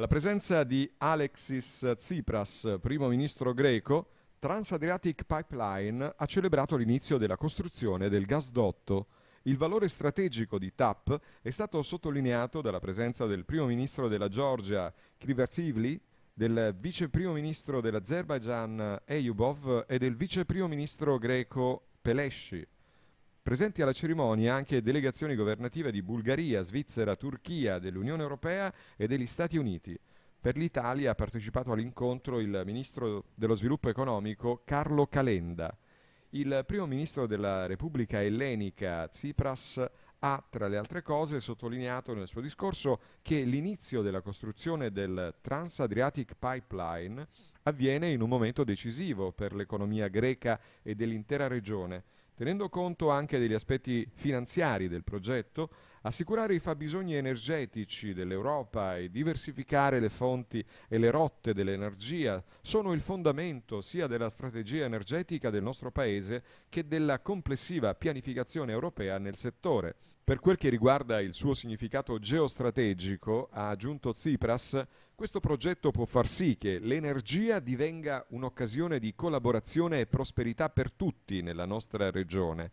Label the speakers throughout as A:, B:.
A: alla presenza di Alexis Tsipras, primo ministro greco, Transadriatic Pipeline ha celebrato l'inizio della costruzione del gasdotto. Il valore strategico di TAP è stato sottolineato dalla presenza del primo ministro della Georgia Krivatsivli, del vice primo ministro dell'Azerbaigian Eyubov e del vice primo ministro greco Pelesci. Presenti alla cerimonia anche delegazioni governative di Bulgaria, Svizzera, Turchia, dell'Unione Europea e degli Stati Uniti. Per l'Italia ha partecipato all'incontro il ministro dello sviluppo economico Carlo Calenda. Il primo ministro della Repubblica ellenica Tsipras ha, tra le altre cose, sottolineato nel suo discorso che l'inizio della costruzione del Trans-Adriatic Pipeline avviene in un momento decisivo per l'economia greca e dell'intera regione Tenendo conto anche degli aspetti finanziari del progetto, Assicurare i fabbisogni energetici dell'Europa e diversificare le fonti e le rotte dell'energia sono il fondamento sia della strategia energetica del nostro Paese che della complessiva pianificazione europea nel settore. Per quel che riguarda il suo significato geostrategico, ha aggiunto Tsipras, questo progetto può far sì che l'energia divenga un'occasione di collaborazione e prosperità per tutti nella nostra regione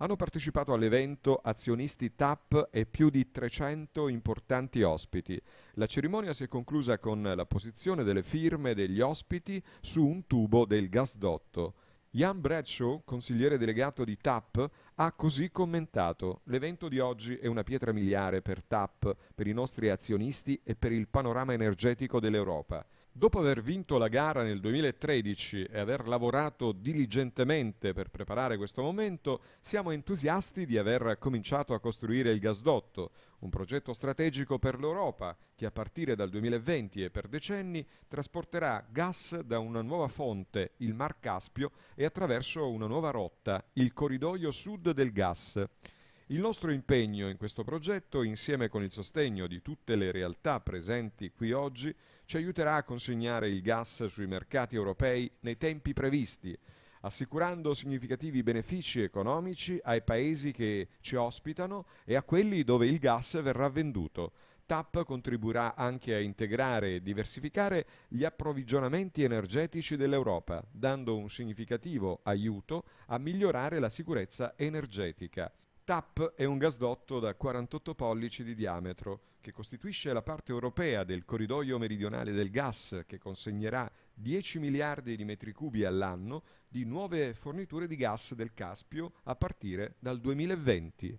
A: hanno partecipato all'evento azionisti TAP e più di 300 importanti ospiti. La cerimonia si è conclusa con la posizione delle firme degli ospiti su un tubo del gasdotto. Jan Bradshaw, consigliere delegato di TAP, ha così commentato: L'evento di oggi è una pietra miliare per TAP, per i nostri azionisti e per il panorama energetico dell'Europa. Dopo aver vinto la gara nel 2013 e aver lavorato diligentemente per preparare questo momento, siamo entusiasti di aver cominciato a costruire il gasdotto, un progetto strategico per l'Europa che a partire dal 2020 e per decenni trasporterà gas da una nuova fonte, il Mar Caspio, e attraverso una nuova rotta, il corridoio sud del gas. Il nostro impegno in questo progetto, insieme con il sostegno di tutte le realtà presenti qui oggi, ci aiuterà a consegnare il gas sui mercati europei nei tempi previsti, assicurando significativi benefici economici ai paesi che ci ospitano e a quelli dove il gas verrà venduto. TAP contribuirà anche a integrare e diversificare gli approvvigionamenti energetici dell'Europa, dando un significativo aiuto a migliorare la sicurezza energetica. TAP è un gasdotto da 48 pollici di diametro che costituisce la parte europea del corridoio meridionale del gas che consegnerà 10 miliardi di metri cubi all'anno di nuove forniture di gas del Caspio a partire dal 2020.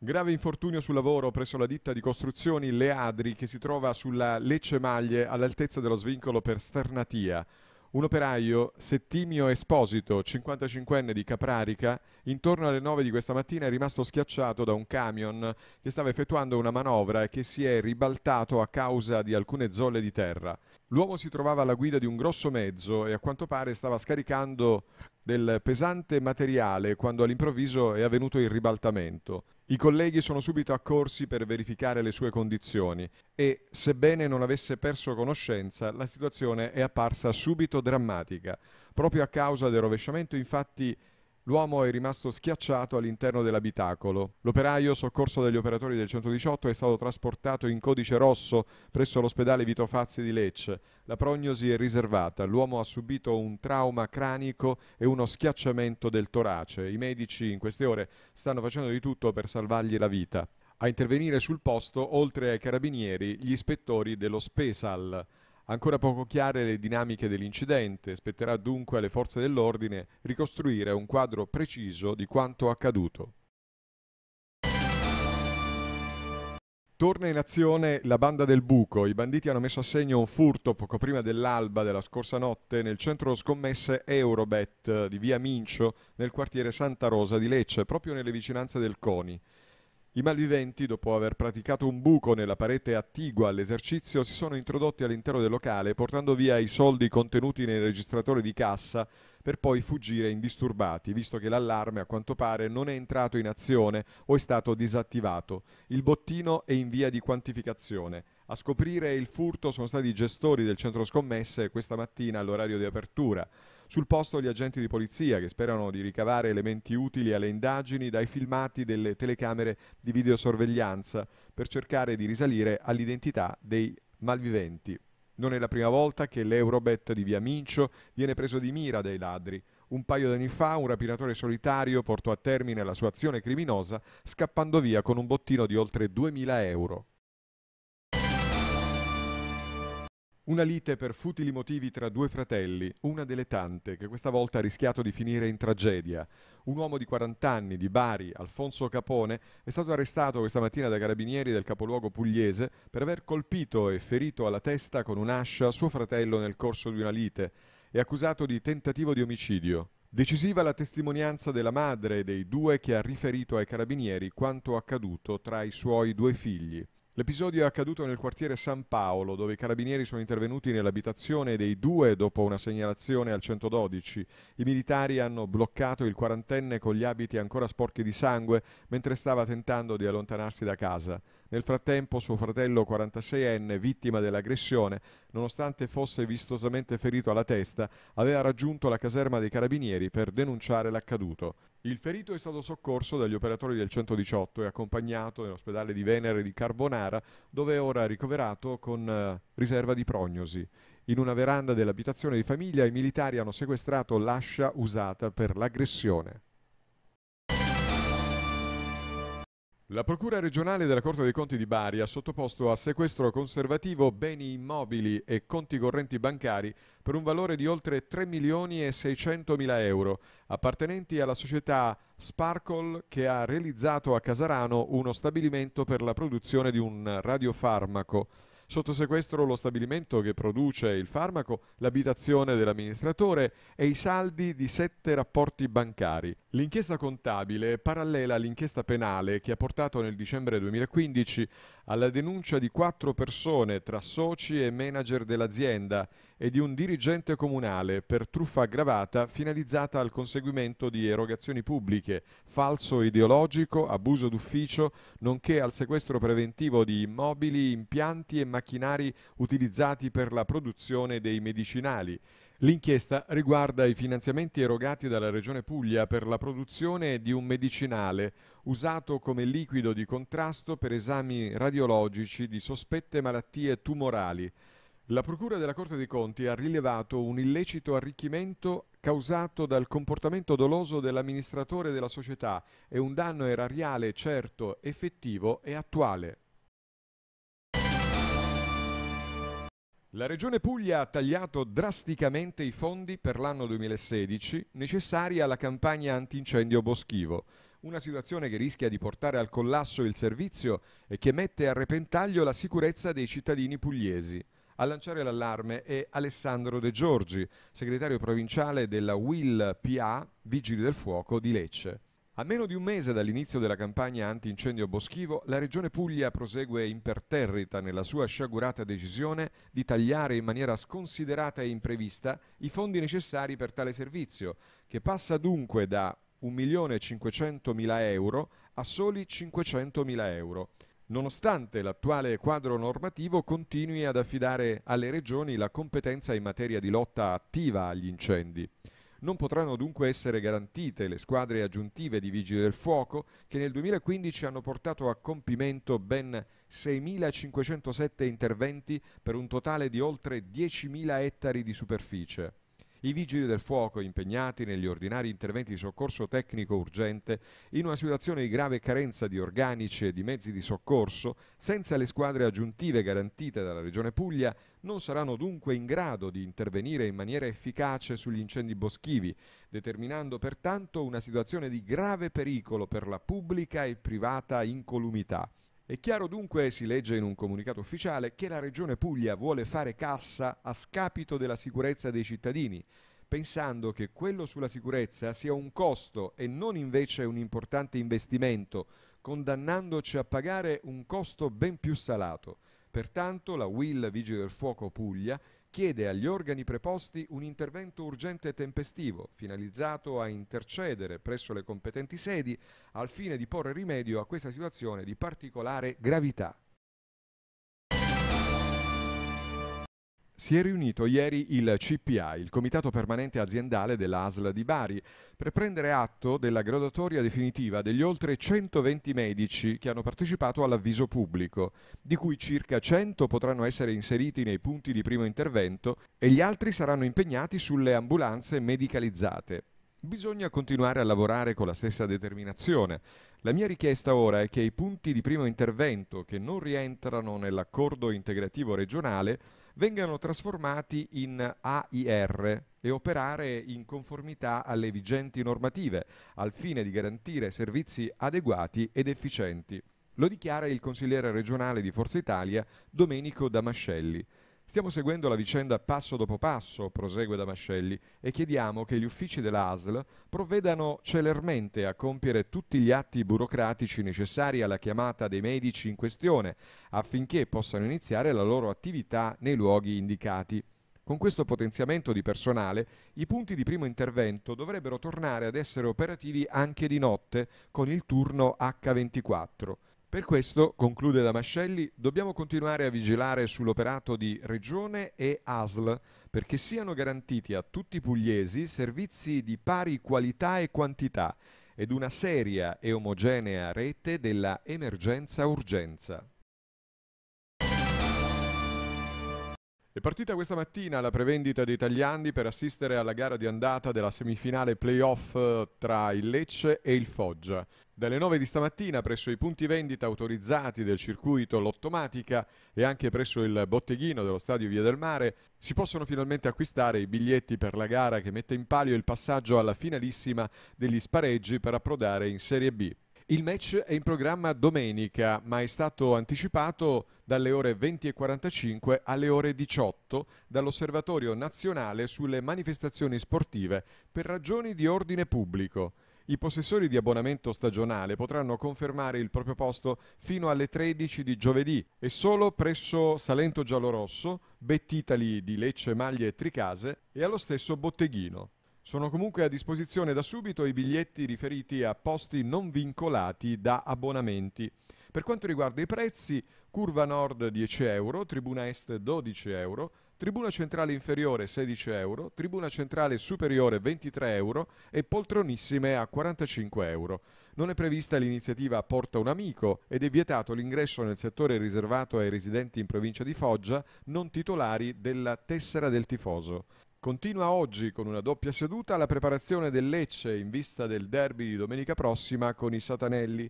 A: Grave infortunio sul lavoro presso la ditta di costruzioni Leadri che si trova sulla Lecce Maglie all'altezza dello svincolo per Sternatia un operaio, Settimio Esposito, 55enne di Caprarica, intorno alle 9 di questa mattina è rimasto schiacciato da un camion che stava effettuando una manovra e che si è ribaltato a causa di alcune zolle di terra. L'uomo si trovava alla guida di un grosso mezzo e a quanto pare stava scaricando del pesante materiale quando all'improvviso è avvenuto il ribaltamento. I colleghi sono subito accorsi per verificare le sue condizioni e, sebbene non avesse perso conoscenza, la situazione è apparsa subito drammatica. Proprio a causa del rovesciamento, infatti, L'uomo è rimasto schiacciato all'interno dell'abitacolo. L'operaio, soccorso dagli operatori del 118, è stato trasportato in codice rosso presso l'ospedale Vito Fazzi di Lecce. La prognosi è riservata. L'uomo ha subito un trauma cranico e uno schiacciamento del torace. I medici in queste ore stanno facendo di tutto per salvargli la vita. A intervenire sul posto, oltre ai carabinieri, gli ispettori dello Spesal. Ancora poco chiare le dinamiche dell'incidente, spetterà dunque alle forze dell'ordine ricostruire un quadro preciso di quanto accaduto. Torna in azione la banda del buco. I banditi hanno messo a segno un furto poco prima dell'alba della scorsa notte nel centro scommesse Eurobet di via Mincio nel quartiere Santa Rosa di Lecce, proprio nelle vicinanze del CONI. I malviventi, dopo aver praticato un buco nella parete attigua all'esercizio, si sono introdotti all'interno del locale portando via i soldi contenuti nel registratore di cassa per poi fuggire indisturbati, visto che l'allarme a quanto pare non è entrato in azione o è stato disattivato. Il bottino è in via di quantificazione. A scoprire il furto sono stati i gestori del centro scommesse questa mattina all'orario di apertura. Sul posto gli agenti di polizia che sperano di ricavare elementi utili alle indagini dai filmati delle telecamere di videosorveglianza per cercare di risalire all'identità dei malviventi. Non è la prima volta che l'Eurobet di Via Mincio viene preso di mira dai ladri. Un paio d'anni fa un rapinatore solitario portò a termine la sua azione criminosa scappando via con un bottino di oltre 2.000 euro. Una lite per futili motivi tra due fratelli, una delle tante, che questa volta ha rischiato di finire in tragedia. Un uomo di 40 anni, di Bari, Alfonso Capone, è stato arrestato questa mattina dai carabinieri del capoluogo pugliese per aver colpito e ferito alla testa con un'ascia suo fratello nel corso di una lite. È accusato di tentativo di omicidio. Decisiva la testimonianza della madre dei due che ha riferito ai carabinieri quanto accaduto tra i suoi due figli. L'episodio è accaduto nel quartiere San Paolo, dove i carabinieri sono intervenuti nell'abitazione dei due dopo una segnalazione al 112. I militari hanno bloccato il quarantenne con gli abiti ancora sporchi di sangue mentre stava tentando di allontanarsi da casa. Nel frattempo suo fratello 46enne, vittima dell'aggressione, nonostante fosse vistosamente ferito alla testa, aveva raggiunto la caserma dei carabinieri per denunciare l'accaduto. Il ferito è stato soccorso dagli operatori del 118 e accompagnato nell'ospedale di Venere di Carbonara, dove è ora ricoverato con eh, riserva di prognosi. In una veranda dell'abitazione di famiglia i militari hanno sequestrato l'ascia usata per l'aggressione. La Procura regionale della Corte dei Conti di Bari ha sottoposto a sequestro conservativo beni immobili e conti correnti bancari per un valore di oltre 3 milioni e 600 mila euro, appartenenti alla società Sparkle che ha realizzato a Casarano uno stabilimento per la produzione di un radiofarmaco Sotto sequestro lo stabilimento che produce il farmaco, l'abitazione dell'amministratore e i saldi di sette rapporti bancari. L'inchiesta contabile è parallela all'inchiesta penale che ha portato nel dicembre 2015 alla denuncia di quattro persone tra soci e manager dell'azienda e di un dirigente comunale per truffa aggravata finalizzata al conseguimento di erogazioni pubbliche, falso ideologico, abuso d'ufficio, nonché al sequestro preventivo di immobili, impianti e macchinari utilizzati per la produzione dei medicinali. L'inchiesta riguarda i finanziamenti erogati dalla Regione Puglia per la produzione di un medicinale usato come liquido di contrasto per esami radiologici di sospette malattie tumorali. La Procura della Corte dei Conti ha rilevato un illecito arricchimento causato dal comportamento doloso dell'amministratore della società e un danno erariale certo, effettivo e attuale. La Regione Puglia ha tagliato drasticamente i fondi per l'anno 2016 necessari alla campagna antincendio boschivo una situazione che rischia di portare al collasso il servizio e che mette a repentaglio la sicurezza dei cittadini pugliesi. A lanciare l'allarme è Alessandro De Giorgi, segretario provinciale della WIL PA Vigili del Fuoco di Lecce. A meno di un mese dall'inizio della campagna antincendio boschivo, la Regione Puglia prosegue imperterrita nella sua sciagurata decisione di tagliare in maniera sconsiderata e imprevista i fondi necessari per tale servizio, che passa dunque da 1.500.000 euro a soli 500.000 euro nonostante l'attuale quadro normativo continui ad affidare alle regioni la competenza in materia di lotta attiva agli incendi. Non potranno dunque essere garantite le squadre aggiuntive di vigili del fuoco che nel 2015 hanno portato a compimento ben 6.507 interventi per un totale di oltre 10.000 ettari di superficie i vigili del fuoco impegnati negli ordinari interventi di soccorso tecnico urgente in una situazione di grave carenza di organici e di mezzi di soccorso, senza le squadre aggiuntive garantite dalla Regione Puglia, non saranno dunque in grado di intervenire in maniera efficace sugli incendi boschivi, determinando pertanto una situazione di grave pericolo per la pubblica e privata incolumità. È chiaro dunque, si legge in un comunicato ufficiale, che la Regione Puglia vuole fare cassa a scapito della sicurezza dei cittadini, pensando che quello sulla sicurezza sia un costo e non invece un importante investimento, condannandoci a pagare un costo ben più salato. Pertanto la Will Vigili del Fuoco Puglia chiede agli organi preposti un intervento urgente e tempestivo, finalizzato a intercedere presso le competenti sedi al fine di porre rimedio a questa situazione di particolare gravità. Si è riunito ieri il CPA, il Comitato Permanente Aziendale dell'ASL di Bari, per prendere atto della graduatoria definitiva degli oltre 120 medici che hanno partecipato all'avviso pubblico, di cui circa 100 potranno essere inseriti nei punti di primo intervento e gli altri saranno impegnati sulle ambulanze medicalizzate. Bisogna continuare a lavorare con la stessa determinazione. La mia richiesta ora è che i punti di primo intervento che non rientrano nell'accordo integrativo regionale vengano trasformati in AIR e operare in conformità alle vigenti normative, al fine di garantire servizi adeguati ed efficienti. Lo dichiara il consigliere regionale di Forza Italia Domenico Damascelli. Stiamo seguendo la vicenda passo dopo passo, prosegue Damascelli, e chiediamo che gli uffici dell'ASL provvedano celermente a compiere tutti gli atti burocratici necessari alla chiamata dei medici in questione, affinché possano iniziare la loro attività nei luoghi indicati. Con questo potenziamento di personale, i punti di primo intervento dovrebbero tornare ad essere operativi anche di notte, con il turno H24. Per questo, conclude Damascelli, dobbiamo continuare a vigilare sull'operato di Regione e ASL perché siano garantiti a tutti i pugliesi servizi di pari qualità e quantità ed una seria e omogenea rete della emergenza-urgenza. È partita questa mattina la prevendita dei tagliandi per assistere alla gara di andata della semifinale playoff eh, tra il Lecce e il Foggia. Dalle 9 di stamattina presso i punti vendita autorizzati del circuito Lottomatica e anche presso il botteghino dello stadio Via del Mare si possono finalmente acquistare i biglietti per la gara che mette in palio il passaggio alla finalissima degli spareggi per approdare in Serie B. Il match è in programma domenica, ma è stato anticipato dalle ore 20.45 alle ore 18 dall'Osservatorio nazionale sulle manifestazioni sportive per ragioni di ordine pubblico. I possessori di abbonamento stagionale potranno confermare il proprio posto fino alle 13 di giovedì e solo presso Salento Giallorosso, Bettitali di Lecce Maglie e Tricase e allo stesso Botteghino. Sono comunque a disposizione da subito i biglietti riferiti a posti non vincolati da abbonamenti. Per quanto riguarda i prezzi, curva nord 10 euro, tribuna est 12 euro, tribuna centrale inferiore 16 euro, tribuna centrale superiore 23 euro e poltronissime a 45 euro. Non è prevista l'iniziativa Porta un amico ed è vietato l'ingresso nel settore riservato ai residenti in provincia di Foggia non titolari della tessera del tifoso. Continua oggi con una doppia seduta la preparazione del Lecce in vista del derby di domenica prossima con i Satanelli.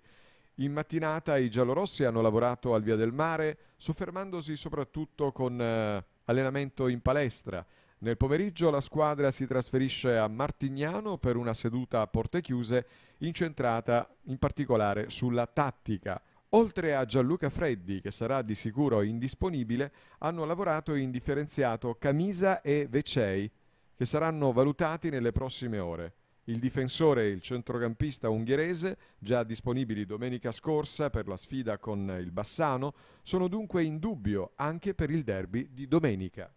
A: In mattinata i giallorossi hanno lavorato al Via del Mare, soffermandosi soprattutto con eh, allenamento in palestra. Nel pomeriggio la squadra si trasferisce a Martignano per una seduta a porte chiuse incentrata in particolare sulla tattica. Oltre a Gianluca Freddi, che sarà di sicuro indisponibile, hanno lavorato indifferenziato Camisa e Vecei, che saranno valutati nelle prossime ore. Il difensore e il centrocampista ungherese, già disponibili domenica scorsa per la sfida con il Bassano, sono dunque in dubbio anche per il derby di domenica.